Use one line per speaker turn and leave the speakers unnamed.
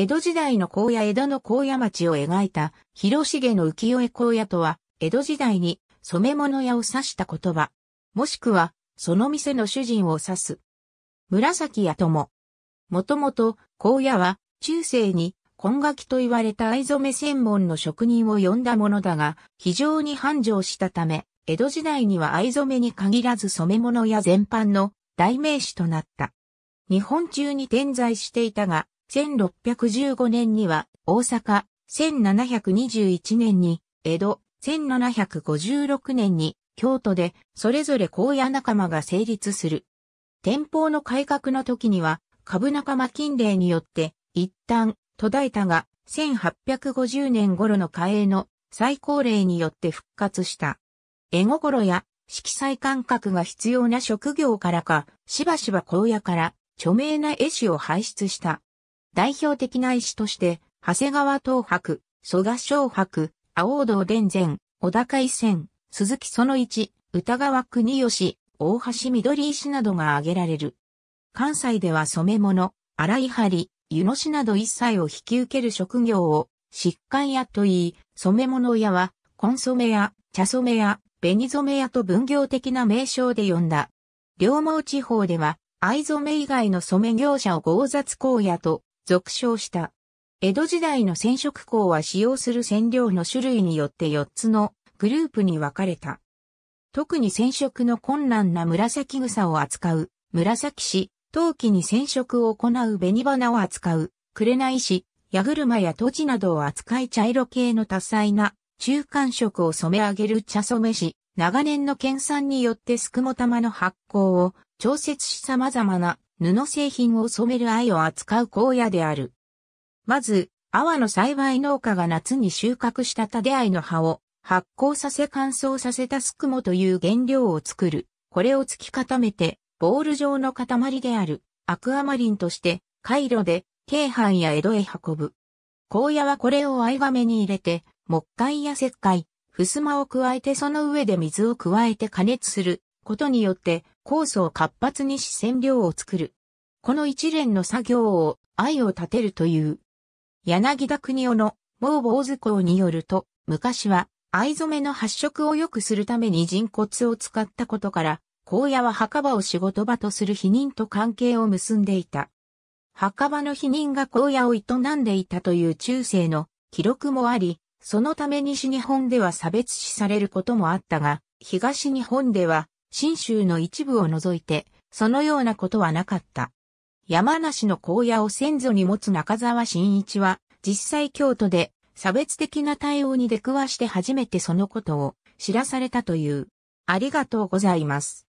江戸時代の荒野江戸の荒野町を描いた広重の浮世絵荒野とは、江戸時代に染め物屋を指した言葉、もしくはその店の主人を指す。紫屋とも。もともと荒野は中世に根垣と言われた藍染め専門の職人を呼んだものだが、非常に繁盛したため、江戸時代には藍染めに限らず染め物屋全般の代名詞となった。日本中に点在していたが、1615年には大阪、1721年に江戸、1756年に京都でそれぞれ荒野仲間が成立する。天保の改革の時には株仲間禁令によって一旦途絶えたが1850年頃の嘉営の最高齢によって復活した。絵心や色彩感覚が必要な職業からか、しばしば荒野から著名な絵師を輩出した。代表的な石として、長谷川東博、蘇我昌博、王道伝前、小高井仙、鈴木その一、歌川国吉、大橋緑石などが挙げられる。関西では染め物、荒い針、湯野市など一切を引き受ける職業を、疾患屋といい、染め物屋は、コンソメ屋、茶染め屋、紅染め屋と分業的な名称で呼んだ。両毛地方では、藍染め以外の染め業者を豪雑荒野と続称した。江戸時代の染色工は使用する染料の種類によって4つのグループに分かれた。特に染色の困難な紫草を扱う紫紙、陶器に染色を行う紅花を扱う紅紙、矢車や土地などを扱い茶色系の多彩な中間色を染め上げる茶染め紙、長年の研鑽によってすくも玉の発酵を調節し様々な布製品を染める藍を扱う荒野である。まず、波の栽培農家が夏に収穫したタデ藍の葉を発酵させ乾燥させたスクモという原料を作る。これを突き固めて、ボール状の塊であるアクアマリンとして、回路で京阪や江戸へ運ぶ。荒野はこれを藍亀に入れて、木灰や石灰、襖を加えてその上で水を加えて加熱することによって酵素を活発にし染料を作る。この一連の作業を愛を立てるという。柳田国夫の某坊主公によると、昔は藍染めの発色を良くするために人骨を使ったことから、荒野は墓場を仕事場とする否認と関係を結んでいた。墓場の否認が荒野を営んでいたという中世の記録もあり、そのため西日本では差別視されることもあったが、東日本では、新州の一部を除いて、そのようなことはなかった。山梨の荒野を先祖に持つ中沢新一は、実際京都で差別的な対応に出くわして初めてそのことを知らされたという。ありがとうございます。